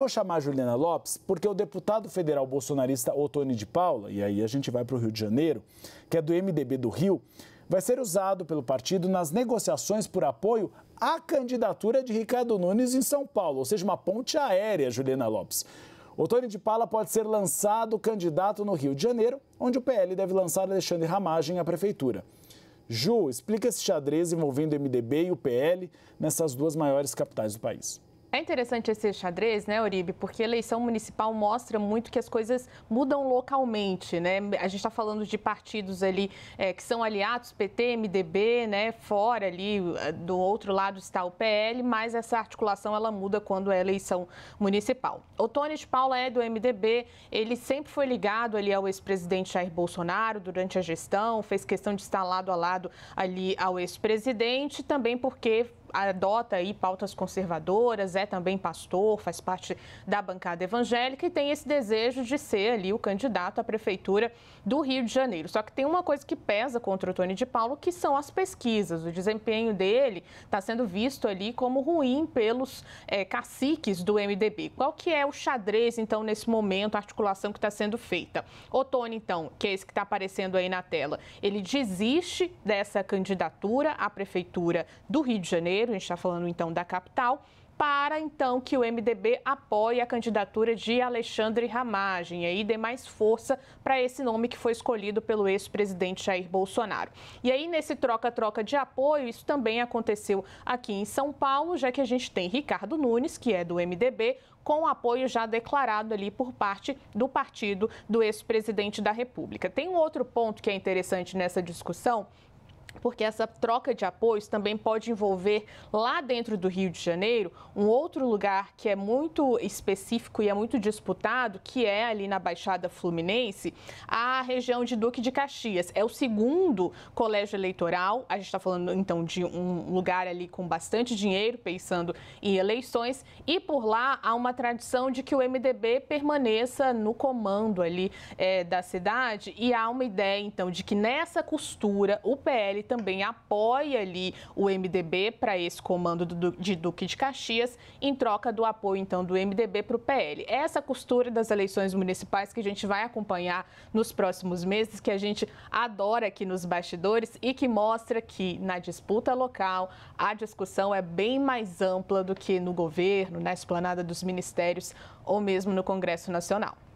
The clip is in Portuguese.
vou chamar Juliana Lopes porque o deputado federal bolsonarista Otone de Paula, e aí a gente vai para o Rio de Janeiro, que é do MDB do Rio, vai ser usado pelo partido nas negociações por apoio à candidatura de Ricardo Nunes em São Paulo, ou seja, uma ponte aérea, Juliana Lopes. Otone de Paula pode ser lançado candidato no Rio de Janeiro, onde o PL deve lançar Alexandre Ramagem à prefeitura. Ju, explica esse xadrez envolvendo o MDB e o PL nessas duas maiores capitais do país. É interessante esse xadrez, né, Oribe? Porque eleição municipal mostra muito que as coisas mudam localmente, né? A gente está falando de partidos ali é, que são aliados, PT, MDB, né? Fora ali, é, do outro lado está o PL, mas essa articulação ela muda quando é eleição municipal. Otônio de Paula é do MDB, ele sempre foi ligado ali ao ex-presidente Jair Bolsonaro durante a gestão, fez questão de estar lado a lado ali ao ex-presidente, também porque adota aí pautas conservadoras, é também pastor, faz parte da bancada evangélica e tem esse desejo de ser ali o candidato à prefeitura do Rio de Janeiro. Só que tem uma coisa que pesa contra o Tony de Paulo, que são as pesquisas. O desempenho dele está sendo visto ali como ruim pelos é, caciques do MDB. Qual que é o xadrez, então, nesse momento, a articulação que está sendo feita? O Tony, então, que é esse que está aparecendo aí na tela, ele desiste dessa candidatura à prefeitura do Rio de Janeiro Janeiro, a gente está falando então da capital, para então que o MDB apoie a candidatura de Alexandre Ramagem e aí dê mais força para esse nome que foi escolhido pelo ex-presidente Jair Bolsonaro. E aí nesse troca-troca de apoio, isso também aconteceu aqui em São Paulo, já que a gente tem Ricardo Nunes, que é do MDB, com apoio já declarado ali por parte do partido do ex-presidente da República. Tem um outro ponto que é interessante nessa discussão, porque essa troca de apoios também pode envolver lá dentro do Rio de Janeiro um outro lugar que é muito específico e é muito disputado, que é ali na Baixada Fluminense, a região de Duque de Caxias. É o segundo colégio eleitoral, a gente está falando então de um lugar ali com bastante dinheiro, pensando em eleições, e por lá há uma tradição de que o MDB permaneça no comando ali é, da cidade e há uma ideia então de que nessa costura o PL também apoia ali o MDB para esse comando do, de Duque de Caxias, em troca do apoio, então, do MDB para o PL. É essa costura das eleições municipais que a gente vai acompanhar nos próximos meses, que a gente adora aqui nos bastidores e que mostra que na disputa local a discussão é bem mais ampla do que no governo, na esplanada dos ministérios ou mesmo no Congresso Nacional.